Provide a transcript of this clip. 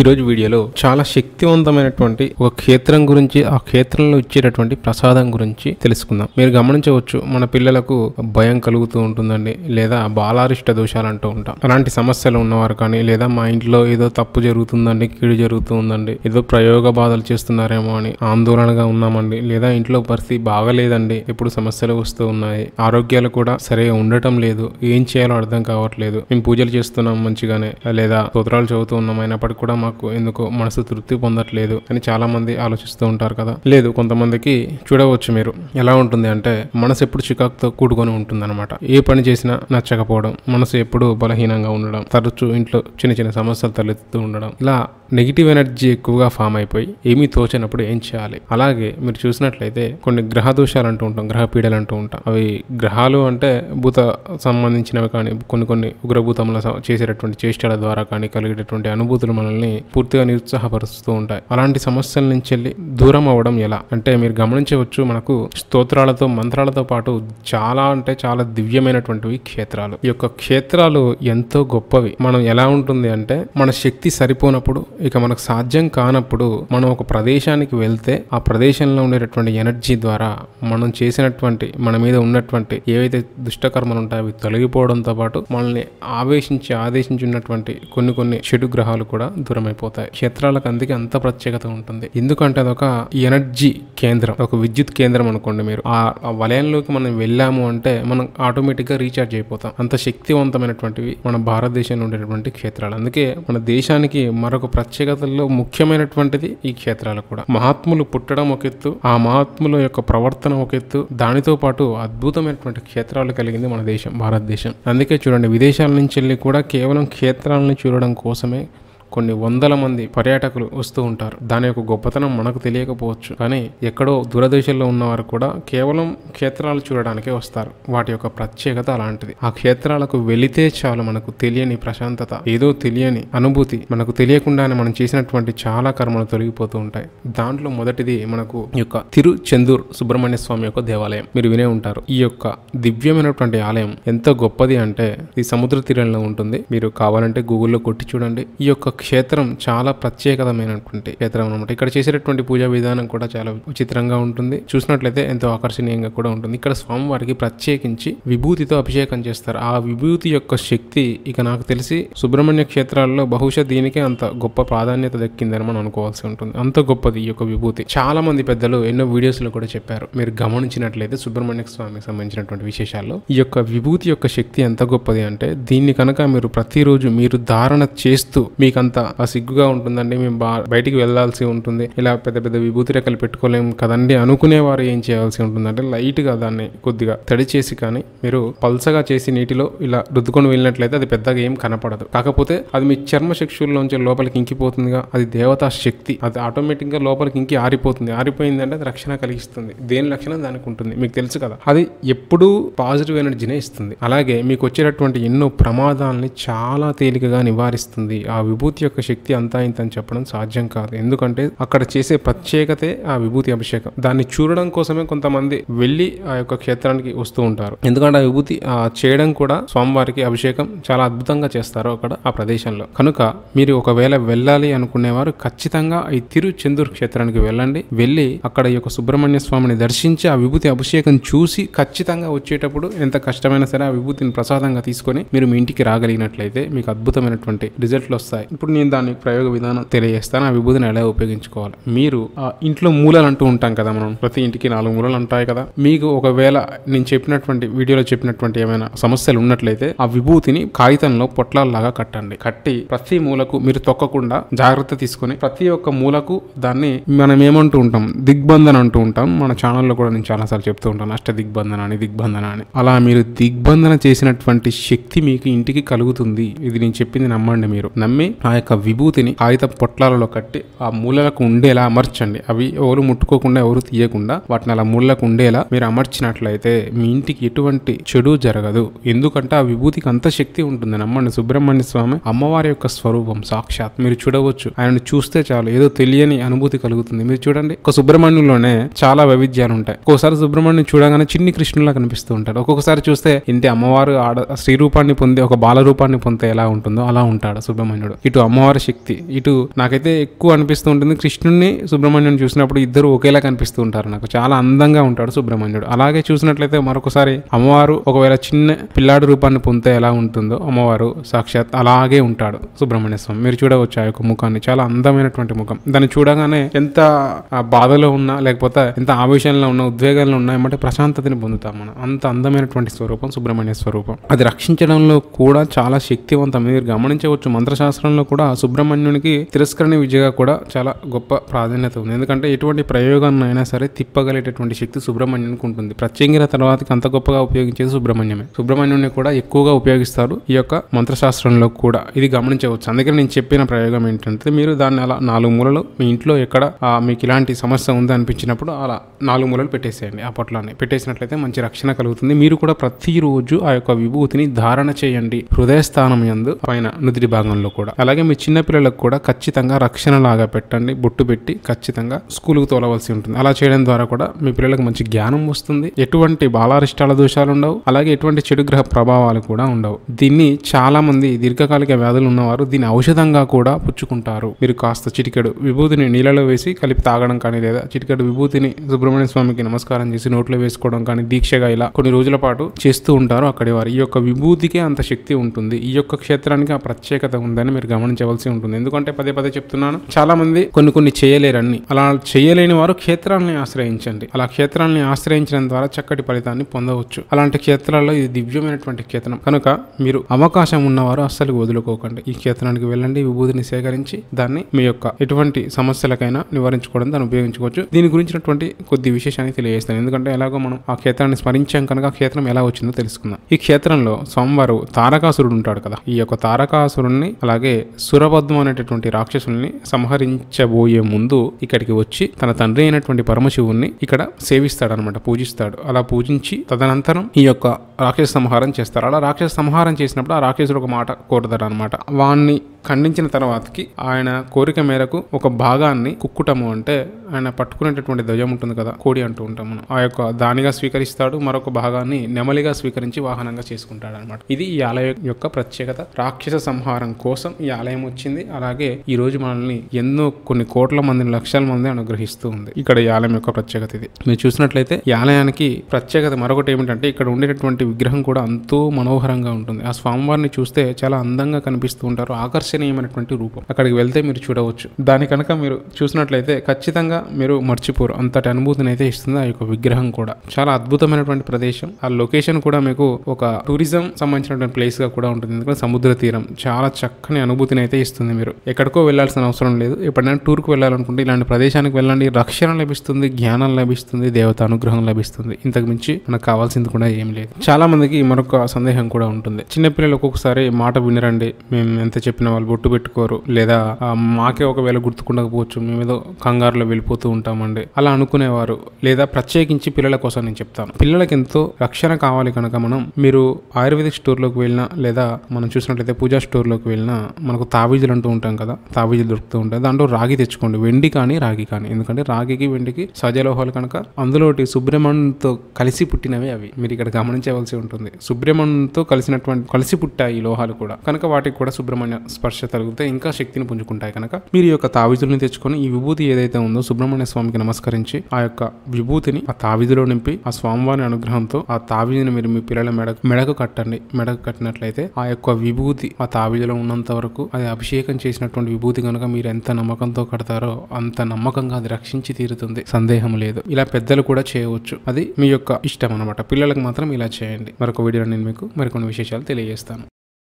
ఈరోజు వీడియోలో చాలా శక్తివంతమైనటువంటి ఒక క్షేత్రం గురించి ఆ క్షేత్రంలో ఇచ్చేటటువంటి ప్రసాదం గురించి తెలుసుకుందాం మీరు గమనించవచ్చు మన పిల్లలకు భయం కలుగుతూ ఉంటుందండి లేదా బాలారిష్ట దోషాలు అంటూ ఉంటాం అలాంటి సమస్యలు ఉన్నవారు కానీ లేదా మా ఇంట్లో ఏదో తప్పు జరుగుతుందండి కీడు జరుగుతుందండి ఏదో ప్రయోగ బాధలు చేస్తున్నారేమో అని ఆందోళనగా ఉన్నామండి లేదా ఇంట్లో పరిస్థితి బాగలేదండి ఎప్పుడు సమస్యలు వస్తూ ఉన్నాయి ఆరోగ్యాలు కూడా సరిగా ఉండటం లేదు ఏం చేయాలో అర్థం కావట్లేదు మేము పూజలు చేస్తున్నాం మంచిగానే లేదా స్తోత్రాలు చదువుతూ ఉన్నాం అయినప్పటికీ కూడా మాకు ఎందుకో మనసు తృప్తి పొందట్లేదు అని చాలామంది ఆలోచిస్తూ ఉంటారు కదా లేదు కొంతమందికి చూడవచ్చు మీరు ఎలా ఉంటుంది అంటే మనసు ఎప్పుడు చికాకుతో కూడుకొని అనమాట ఏ పని చేసినా నచ్చకపోవడం మనసు ఎప్పుడు బలహీనంగా ఉండడం తరచూ ఇంట్లో చిన్న చిన్న సమస్యలు తలెత్తుతూ ఉండడం ఇలా నెగిటివ్ ఎనర్జీ ఎక్కువగా ఫామ్ అయిపోయి ఏమీ తోచినప్పుడు ఏం చేయాలి అలాగే మీరు చూసినట్లయితే కొన్ని గ్రహ దోషాలు అంటూ ఉంటాం గ్రహ పీడలు అంటూ ఉంటాం అవి గ్రహాలు అంటే భూత సంబంధించినవి కానీ కొన్ని కొన్ని ఉగ్రభూతముల చేసేటటువంటి చేష్టల ద్వారా కానీ కలిగేటటువంటి అనుభూతులు మనల్ని పూర్తిగా నిరుత్సాహపరుస్తూ ఉంటాయి అలాంటి సమస్యల నుంచి వెళ్ళి దూరం అవ్వడం ఎలా అంటే మీరు గమనించవచ్చు మనకు స్తోత్రాలతో మంత్రాలతో పాటు చాలా అంటే చాలా దివ్యమైనటువంటివి క్షేత్రాలు ఈ యొక్క క్షేత్రాలు ఎంతో గొప్పవి మనం ఎలా ఉంటుంది అంటే మన శక్తి సరిపోనప్పుడు ఇక మనకు సాధ్యం కానప్పుడు మనం ఒక ప్రదేశానికి వెళ్తే ఆ ప్రదేశంలో ఉండేటటువంటి ఎనర్జీ ద్వారా మనం చేసినటువంటి మన మీద ఉన్నటువంటి ఏవైతే దుష్టకర్మలు ఉంటాయో అవి తొలగిపోవడంతో పాటు మనల్ని ఆవేశించి ఆదేశించి ఉన్నటువంటి కొన్ని కొన్ని చెడు గ్రహాలు కూడా దూరం అయిపోతాయి క్షేత్రాలకు అందుకే అంత ప్రత్యేకత ఉంటుంది ఎందుకంటే అదొక ఎనర్జీ కేంద్రం ఒక విద్యుత్ కేంద్రం అనుకోండి మీరు ఆ వలయంలోకి మనం వెళ్ళాము అంటే మనం ఆటోమేటిక్గా రీఛార్జ్ అయిపోతాం అంత శక్తివంతమైనటువంటివి మన భారతదేశంలో ఉండేటువంటి క్షేత్రాలు అందుకే మన దేశానికి మరొక ప్రత్యేకతల్లో ముఖ్యమైనటువంటిది ఈ క్షేత్రాలు కూడా మహాత్ములు పుట్టడం ఒక ఎత్తు ఆ మహాత్ముల యొక్క ప్రవర్తన ఒక ఎత్తు దానితో పాటు అద్భుతమైనటువంటి క్షేత్రాలు కలిగింది మన దేశం భారతదేశం అందుకే చూడండి విదేశాల నుంచి వెళ్ళి కూడా కేవలం క్షేత్రాలను చూడడం కోసమే కొన్ని వందల మంది పర్యాటకులు వస్తూ ఉంటారు దాని యొక్క గొప్పతనం మనకు తెలియకపోవచ్చు కానీ ఎక్కడో దూరదేశంలో ఉన్నవారు కూడా కేవలం క్షేత్రాలు చూడడానికే వస్తారు వాటి యొక్క ప్రత్యేకత అలాంటిది ఆ క్షేత్రాలకు వెళితే చాలు మనకు తెలియని ప్రశాంతత ఏదో తెలియని అనుభూతి మనకు తెలియకుండానే మనం చేసినటువంటి చాలా కర్మలు తొలగిపోతూ ఉంటాయి దాంట్లో మొదటిది మనకు యొక్క తిరుచెందూర్ సుబ్రహ్మణ్య స్వామి యొక్క దేవాలయం మీరు వినే ఉంటారు ఈ యొక్క దివ్యమైనటువంటి ఆలయం ఎంత గొప్పది అంటే ఈ సముద్ర తీరంలో ఉంటుంది మీరు కావాలంటే గూగుల్లో కొట్టి చూడండి ఈ యొక్క క్షేత్రం చాలా ప్రత్యేకతమైనటువంటి క్షేత్రం అనమాట ఇక్కడ చేసేటటువంటి పూజా విధానం కూడా చాలా విచిత్రంగా ఉంటుంది చూసినట్లయితే ఎంతో ఆకర్షణీయంగా కూడా ఉంటుంది ఇక్కడ స్వామివారికి ప్రత్యేకించి విభూతితో అభిషేకం చేస్తారు ఆ విభూతి యొక్క శక్తి ఇక నాకు తెలిసి సుబ్రహ్మణ్య క్షేత్రాల్లో బహుశా దీనికే అంత గొప్ప ప్రాధాన్యత దక్కిందని మనం అనుకోవాల్సి ఉంటుంది అంత గొప్పది ఈ యొక్క విభూతి చాలా మంది పెద్దలు ఎన్నో వీడియోస్ లో కూడా చెప్పారు మీరు గమనించినట్లయితే సుబ్రహ్మణ్య స్వామికి సంబంధించినటువంటి విశేషాల్లో ఈ యొక్క విభూతి యొక్క శక్తి ఎంత గొప్పది అంటే దీన్ని కనుక మీరు ప్రతిరోజు మీరు ధారణ చేస్తూ మీకు అంత అంతా సిగ్గుగా ఉంటుందండి మేము బా బయటికి వెళ్లాల్సి ఉంటుంది ఇలా పెద్ద పెద్ద విభూతి రేఖలు పెట్టుకోలేము కదండి అనుకునే వారు ఏం చేయాల్సి ఉంటుందంటే లైట్గా దాన్ని కొద్దిగా తడి చేసి కానీ మీరు పల్సగా చేసి నీటిలో ఇలా రుద్దుకొని వెళ్ళినట్లయితే అది పెద్దగా ఏం కనపడదు కాకపోతే అది మీ చర్మ శిక్షుల్లోంచి లోపలికి ఇంకిపోతుందిగా అది దేవతా శక్తి అది ఆటోమేటిక్గా లోపలికి ఇంకి ఆరిపోతుంది ఆరిపోయిందంటే అది రక్షణ కలిగిస్తుంది దేని లక్షణం దానికి ఉంటుంది మీకు తెలుసు కదా అది ఎప్పుడూ పాజిటివ్ ఎనర్జీనే ఇస్తుంది అలాగే మీకు వచ్చేటటువంటి ఎన్నో ప్రమాదాలని చాలా తేలికగా నివారిస్తుంది ఆ విభూతి విభూతి యొక్క శక్తి అంతా ఇంత అని చెప్పడం సాధ్యం కాదు ఎందుకంటే అక్కడ చేసే ప్రత్యేకతే ఆ విభూతి అభిషేకం దాన్ని చూడడం కోసమే కొంతమంది వెళ్ళి ఆ యొక్క క్షేత్రానికి వస్తూ ఉంటారు ఎందుకంటే ఆ విభూతి చేయడం కూడా స్వామివారికి అభిషేకం చాలా అద్భుతంగా చేస్తారు అక్కడ ఆ ప్రదేశంలో కనుక మీరు ఒకవేళ వెళ్ళాలి అనుకునేవారు ఖచ్చితంగా ఈ తిరుచెందూర్ క్షేత్రానికి వెళ్ళండి వెళ్ళి అక్కడ ఈ యొక్క సుబ్రహ్మణ్య స్వామిని దర్శించి ఆ విభూతి అభిషేకం చూసి ఖచ్చితంగా వచ్చేటప్పుడు ఎంత కష్టమైనా సరే ఆ విభూతిని ప్రసాదంగా తీసుకొని మీరు మీ ఇంటికి రాగలిగినట్లయితే మీకు అద్భుతమైనటువంటి రిజల్ట్లు వస్తాయి ఇప్పుడు నేను దాని ప్రయోగ విధానం తెలియజేస్తాను ఆ విభూతిని ఎలా ఉపయోగించుకోవాలి మీరు ఇంట్లో మూలలు అంటూ ఉంటాం కదా మనం ప్రతి ఇంటికి నాలుగు మూలలు ఉంటాయి కదా మీకు ఒకవేళ నేను చెప్పినటువంటి వీడియోలో చెప్పినటువంటి ఏమైనా సమస్యలు ఉన్నట్లయితే ఆ విభూతిని కాగితంలో పొట్లాల్లాగా కట్టండి కట్టి ప్రతి మూలకు మీరు తొక్కకుండా జాగ్రత్త తీసుకొని ప్రతి ఒక్క మూలకు దాన్ని మనం ఏమంటూ ఉంటాం దిగ్బంధన అంటూ ఉంటాం మన ఛానల్లో కూడా నేను చాలాసార్లు చెప్తూ ఉంటాను అష్ట దిగ్బంధన అని దిగ్బంధన అని అలా మీరు దిగ్బంధన చేసినటువంటి శక్తి మీకు ఇంటికి కలుగుతుంది ఇది నేను చెప్పింది నమ్మండి మీరు నమ్మి యొక్క విభూతిని కాగితం పొట్లాలలో కట్టి ఆ మూలలకు ఉండేలా అమర్చండి అవి ఎవరు ముట్టుకోకుండా ఎవరు తీయకుండా వాటిని అలా మూలకు ఉండేలా మీరు అమర్చినట్లయితే మీ ఇంటికి ఎటువంటి చెడు జరగదు ఎందుకంటే ఆ విభూతికి అంత శక్తి ఉంటుంది నమ్మండి సుబ్రహ్మణ్య స్వామి అమ్మవారి యొక్క స్వరూపం సాక్షాత్ మీరు చూడవచ్చు ఆయన చూస్తే చాలు ఏదో తెలియని అనుభూతి కలుగుతుంది మీరు చూడండి ఒక సుబ్రహ్మణ్యంలోనే చాలా వైవిధ్యాలు ఉంటాయి ఒక్కోసారి సుబ్రహ్మణ్యం చూడగానే చిన్ని కృష్ణులా కనిపిస్తూ ఉంటాడు ఒక్కొక్కసారి చూస్తే ఇంటి అమ్మవారు ఆడ స్త్రీ రూపాన్ని పొంది ఒక బాల రూపాన్ని పొందితే ఎలా ఉంటుందో అలా ఉంటాడు సుబ్రహ్మణ్యుడు ఇటు అమ్మవారి శక్తి ఇటు నాకైతే ఎక్కువ అనిపిస్తూ ఉంటుంది కృష్ణుడిని సుబ్రహ్మణ్యుని చూసినప్పుడు ఇద్దరు ఒకేలా కనిపిస్తూ ఉంటారు నాకు చాలా అందంగా ఉంటాడు సుబ్రహ్మణ్యుడు అలాగే చూసినట్లయితే మరొకసారి అమ్మవారు ఒకవేళ చిన్న పిల్లాడు రూపాన్ని పొందితే ఎలా ఉంటుందో అమ్మవారు సాక్షాత్ అలాగే ఉంటాడు సుబ్రహ్మణ్య స్వామి మీరు చూడవచ్చు ఆ యొక్క ముఖాన్ని చాలా అందమైనటువంటి ముఖం దాన్ని చూడగానే ఎంత బాధలో ఉన్నా లేకపోతే ఎంత ఆవేశంలో ఉన్నా ఉద్వేగంలో ఉన్నా ఏమంటే ప్రశాంతతని పొందుతాం మనం అంత అందమైనటువంటి స్వరూపం సుబ్రహ్మణ్య స్వరూపం అది రక్షించడంలో కూడా చాలా శక్తివంతం మీరు గమనించవచ్చు మంత్రశాస్త్రంలో కూడా సుబ్రహ్మణ్యునికి తిరస్కరణ విద్యగా కూడా చాలా గొప్ప ప్రాధాన్యత ఉంది ఎందుకంటే ఎటువంటి ప్రయోగాన్ని అయినా సరే తిప్పగలిగేటటువంటి శక్తి సుబ్రహ్మణ్యునికి ఉంటుంది ప్రత్యంగిర తర్వాత అంత గొప్పగా ఉపయోగించేది సుబ్రహ్మణ్యమే సుబ్రహ్మణ్యుని కూడా ఎక్కువగా ఉపయోగిస్తారు ఈ యొక్క మంత్రశాస్త్రంలో కూడా ఇది గమనించవచ్చు అందుకని నేను చెప్పిన ప్రయోగం ఏంటంటే మీరు దాన్ని అలా నాలుగు మూలలు మీ ఇంట్లో ఎక్కడ మీకు ఇలాంటి సమస్య ఉంది అనిపించినప్పుడు అలా నాలుగు మూలలు పెట్టేసేయండి ఆ అప్పట్లోనే పెట్టేసినట్లయితే మంచి రక్షణ కలుగుతుంది మీరు కూడా ప్రతిరోజు ఆ యొక్క విభూతిని ధారణ చేయండి హృదయ స్థానం ఎందు పైన నుదిరి భాగంలో కూడా అలాగే మీ చిన్నపిల్లలకు కూడా ఖచ్చితంగా రక్షణ లాగా పెట్టండి బొట్టు పెట్టి ఖచ్చితంగా స్కూల్కి తోలవలసి ఉంటుంది అలా చేయడం ద్వారా కూడా మీ పిల్లలకు మంచి జ్ఞానం వస్తుంది ఎటువంటి బాలారిష్టాల దోషాలు ఉండవు అలాగే ఎటువంటి చెడు గ్రహ ప్రభావాలు కూడా ఉండవు దీన్ని చాలా మంది దీర్ఘకాలిక వ్యాధులు ఉన్నవారు దీన్ని ఔషధంగా కూడా పుచ్చుకుంటారు మీరు కాస్త చిటికెడు విభూతిని నీళ్ళలో వేసి కలిపి తాగడం కానీ లేదా చిటికెడు విభూతిని సుబ్రహ్మణ్య స్వామికి నమస్కారం చేసి నోట్లో వేసుకోవడం కానీ దీక్షగా ఇలా కొన్ని రోజుల పాటు చేస్తూ ఉంటారు అక్కడి వారు ఈ యొక్క విభూతికే అంత శక్తి ఉంటుంది ఈ యొక్క క్షేత్రానికి ఆ ప్రత్యేకత ఉందని మీరు గమనించారు గమనించవలసి ఉంటుంది ఎందుకంటే పదే పదే చెప్తున్నాను చాలా మంది కొన్ని కొన్ని చేయలేరన్ని అలా చేయలేని వారు క్షేత్రాలని ఆశ్రయించండి అలా క్షేత్రాలని ఆశ్రయించడం ద్వారా చక్కటి ఫలితాన్ని పొందవచ్చు అలాంటి క్షేత్రాల్లో ఇది దివ్యమైనటువంటి క్షేత్రం కనుక మీరు అవకాశం ఉన్నవారు అస్సలు వదులుకోకండి ఈ క్షేత్రానికి వెళ్ళండి విభూతిని సేకరించి దాన్ని మీ యొక్క ఎటువంటి సమస్యలకైనా నివారించుకోవడం దాన్ని ఉపయోగించుకోవచ్చు దీని గురించినటువంటి కొద్ది విశేషాన్ని తెలియజేస్తాను ఎందుకంటే ఎలాగో మనం ఆ క్షేత్రాన్ని స్మరించాం కనుక ఆ క్షేత్రం ఎలా వచ్చిందో తెలుసుకుందాం ఈ క్షేత్రంలో సోమవారు తారకాసురుడు ఉంటాడు కదా ఈ యొక్క తారకాసురుణ్ణి అలాగే సురభద్రం అనేటటువంటి రాక్షసుల్ని సంహరించబోయే ముందు ఇక్కడికి వచ్చి తన తండ్రి అయినటువంటి పరమశివుణ్ణి ఇక్కడ సేవిస్తాడనమాట పూజిస్తాడు అలా పూజించి తదనంతరం ఈ యొక్క రాక్షస సంహారం చేస్తారు అలా రాక్షస సంహారం చేసినప్పుడు ఆ రాక్షసుడు ఒక మాట కోరుతాడు అనమాట వాణ్ణి ఖండించిన తర్వాతకి ఆయన కోరిక మేరకు ఒక భాగాన్ని కుక్కుటము అంటే ఆయన పట్టుకునేటటువంటి ధ్వజం ఉంటుంది కదా కోడి అంటూ ఉంటాం ఆ యొక్క దానిగా స్వీకరిస్తాడు మరొక భాగాన్ని నెమలిగా స్వీకరించి వాహనంగా చేసుకుంటాడు అనమాట ఇది ఈ ఆలయం యొక్క ప్రత్యేకత రాక్షస సంహారం కోసం ఈ ఆలయం వచ్చింది అలాగే ఈ రోజు మనల్ని ఎన్నో కొన్ని కోట్ల మందిని లక్షల మంది అనుగ్రహిస్తూ ఉంది ఇక్కడ ఈ ఆలయం యొక్క ప్రత్యేకత ఇది మీరు చూసినట్లయితే ఈ ఆలయానికి ప్రత్యేకత మరొకటి ఏమిటంటే ఇక్కడ ఉండేటటువంటి విగ్రహం కూడా అంతో మనోహరంగా ఉంటుంది ఆ స్వామివారిని చూస్తే చాలా అందంగా కనిపిస్తూ ఉంటారు ఆకర్ష దర్శనీయమైనటువంటి రూపం అక్కడికి వెళ్తే మీరు చూడవచ్చు దాని కనుక మీరు చూసినట్లయితే ఖచ్చితంగా మీరు మర్చిపోరు అంతటి అనుభూతిని అయితే ఇస్తుంది ఆ యొక్క విగ్రహం కూడా చాలా అద్భుతమైనటువంటి ప్రదేశం ఆ లొకేషన్ కూడా మీకు ఒక టూరిజం సంబంధించినటువంటి ప్లేస్ గా కూడా ఉంటుంది ఎందుకంటే సముద్ర తీరం చాలా చక్కని అనుభూతిని అయితే ఇస్తుంది మీరు ఎక్కడికో వెళ్లాల్సిన అవసరం లేదు ఎప్పుడైనా టూర్కి వెళ్ళాలనుకుంటే ఇలాంటి ప్రదేశానికి వెళ్ళండి రక్షణ లభిస్తుంది జ్ఞానం లభిస్తుంది దేవత అనుగ్రహం లభిస్తుంది ఇంతకు మించి మనకు కావాల్సింది కూడా ఏం లేదు చాలా మందికి మరొక సందేహం కూడా ఉంటుంది చిన్నపిల్లలు ఒక్కొక్కసారి మాట వినరండి మేము ఎంత చెప్పిన వాళ్ళు వాళ్ళు బొట్టు పెట్టుకోరు లేదా మాకే ఒకవేళ గుర్తుకుండకపోవచ్చు మేమేదో కంగారులో వెళ్ళిపోతూ ఉంటామండి అలా అనుకునేవారు లేదా ప్రత్యేకించి పిల్లల కోసం నేను చెప్తాను పిల్లలకి ఎంతో రక్షణ కావాలి కనుక మనం మీరు ఆయుర్వేదిక్ స్టోర్లోకి వెళ్ళినా లేదా మనం చూసినట్లయితే పూజా స్టోర్లోకి వెళ్ళినా మనకు తాబీజులు అంటూ ఉంటాం కదా తాబీజులు దొరుకుతూ ఉంటాయి దాంట్లో రాగి తెచ్చుకోండి వెండి కానీ రాగి కానీ ఎందుకంటే రాగికి వెండికి సజలోహాలు కనుక అందులోటి సుబ్రహ్మణ్యంతో కలిసి పుట్టినవి అవి మీరు ఇక్కడ గమనించవలసి ఉంటుంది సుబ్రహ్మణ్యంతో కలిసినటువంటి కలిసి పుట్టాయి లోహాలు కూడా కనుక వాటికి కూడా సుబ్రహ్మణ్య స్పర్శ స్పర్శ తగిలితే ఇంకా శక్తిని పుంజుకుంటాయి కనుక మీరు యొక్క తావిధుల్ని తెచ్చుకొని ఈ విభూతి ఏదైతే ఉందో సుబ్రహ్మణ్య స్వామికి నమస్కరించి ఆ యొక్క విభూతిని ఆ తావిధిలో నింపి ఆ స్వామివారి అనుగ్రహంతో ఆ తావిధిని మీరు మీ పిల్లల మెడకు మెడకు కట్టండి మెడకు కట్టినట్లయితే ఆ యొక్క విభూతి ఆ తావిధిలో ఉన్నంత వరకు అది అభిషేకం చేసినటువంటి విభూతి కనుక మీరు ఎంత నమ్మకంతో కడతారో అంత నమ్మకంగా అది రక్షించి తీరుతుంది సందేహం లేదు ఇలా పెద్దలు కూడా చేయవచ్చు అది మీ యొక్క ఇష్టం అనమాట పిల్లలకు మాత్రం ఇలా చేయండి మరొక వీడియో నేను మీకు మరికొన్ని విశేషాలు తెలియజేస్తాను